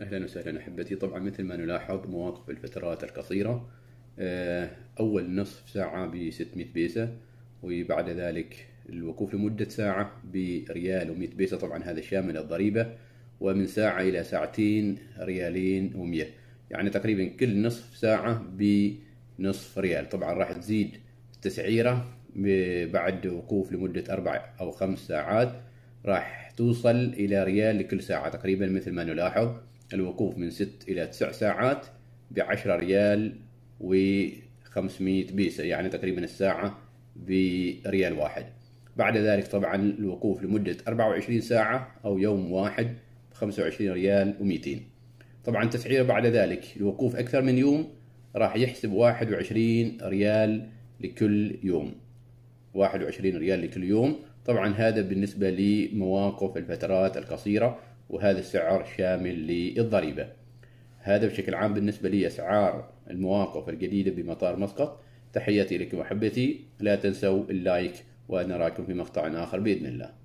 أهلا وسهلا أحبتي طبعا مثل ما نلاحظ مواقف الفترات القصيرة آه، أول نصف ساعة ب 600 بيسة وبعد ذلك الوقوف لمدة ساعة بريال و100 بيسة طبعا هذا شامل الضريبة ومن ساعة إلى ساعتين ريالين و100 يعني تقريبا كل نصف ساعة بنصف ريال طبعا راح تزيد التسعيرة بعد وقوف لمدة أربع أو خمس ساعات راح توصل إلى ريال لكل ساعة تقريبا مثل ما نلاحظ الوقوف من 6 إلى 9 ساعات ب 10 ريال و500 بيسة يعني تقريبا الساعة بريال واحد بعد ذلك طبعا الوقوف لمدة 24 ساعة أو يوم واحد ب 25 ريال و200 طبعا تسعيرة بعد ذلك الوقوف أكثر من يوم راح يحسب 21 ريال لكل يوم 21 ريال لكل يوم طبعا هذا بالنسبة لمواقف الفترات القصيرة وهذا السعر شامل للضريبة هذا بشكل عام بالنسبة لي أسعار المواقف الجديدة بمطار مسقط تحياتي لكم أحبتي لا تنسوا اللايك ونراكم في مقطع آخر بإذن الله